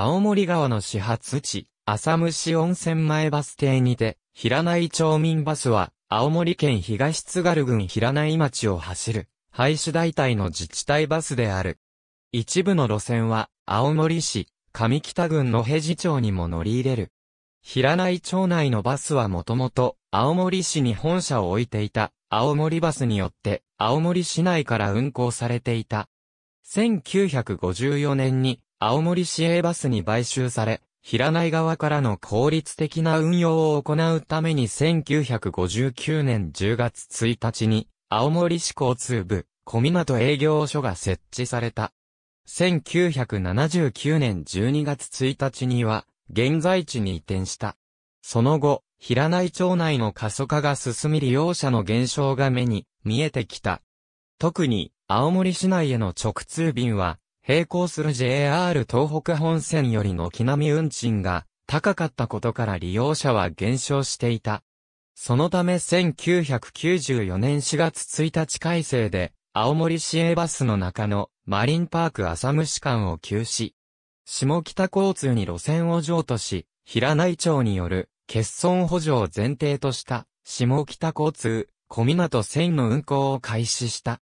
青森川の始発地、浅虫温泉前バス停にて、平内町民バスは、青森県東津軽郡平内町を走る、廃止大隊の自治体バスである。一部の路線は、青森市、上北郡の平治町にも乗り入れる。平内町内のバスはもともと、青森市に本社を置いていた、青森バスによって、青森市内から運行されていた。1954年に、青森市営バスに買収され、平内側からの効率的な運用を行うために1959年10月1日に、青森市交通部、小湊営業所が設置された。1979年12月1日には、現在地に移転した。その後、平内町内の過疎化が進み利用者の減少が目に見えてきた。特に、青森市内への直通便は、並行する JR 東北本線よりの木並運賃が高かったことから利用者は減少していた。そのため1994年4月1日改正で、青森市営バスの中のマリンパーク浅虫間を休止。下北交通に路線を譲渡し、平内町による欠損補助を前提とした下北交通、小港線の運行を開始した。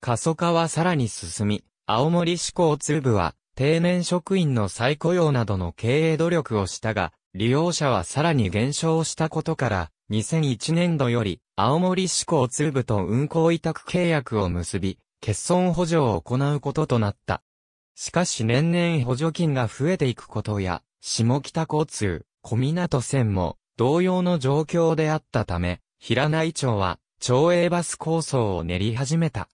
過疎化はさらに進み、青森市交通部は、定年職員の再雇用などの経営努力をしたが、利用者はさらに減少したことから、2001年度より、青森市交通部と運行委託契約を結び、欠損補助を行うこととなった。しかし年々補助金が増えていくことや、下北交通、小港線も同様の状況であったため、平内町は、町営バス構想を練り始めた。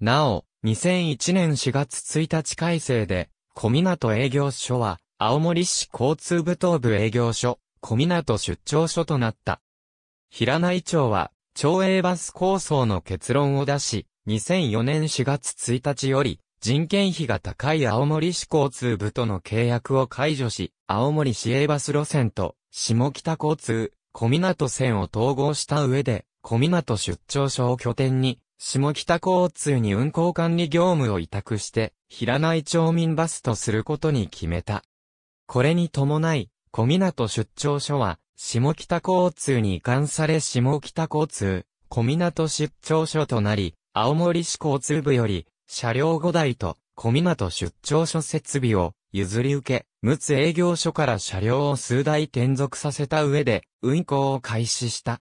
なお、2001年4月1日改正で、小港営業所は、青森市交通部東部営業所、小港出張所となった。平内町は、町営バス構想の結論を出し、2004年4月1日より、人件費が高い青森市交通部との契約を解除し、青森市営バス路線と、下北交通、小港線を統合した上で、小港出張所を拠点に、下北交通に運行管理業務を委託して、平内町民バスとすることに決めた。これに伴い、小港出張所は、下北交通に移管され下北交通、小港出張所となり、青森市交通部より、車両5台と、小港出張所設備を譲り受け、陸奥営業所から車両を数台転属させた上で、運行を開始した。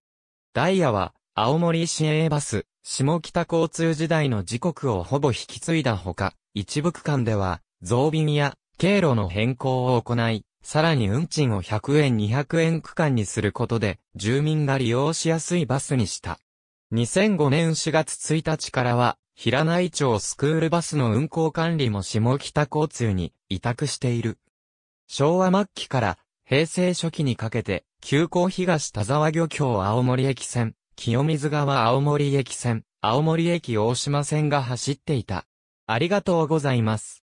ダイヤは、青森市営バス、下北交通時代の時刻をほぼ引き継いだほか、一部区間では、増便や経路の変更を行い、さらに運賃を100円200円区間にすることで、住民が利用しやすいバスにした。2005年4月1日からは、平内町スクールバスの運行管理も下北交通に委託している。昭和末期から平成初期にかけて、急行東田沢漁協青森駅線、清水川青森駅線、青森駅大島線が走っていた。ありがとうございます。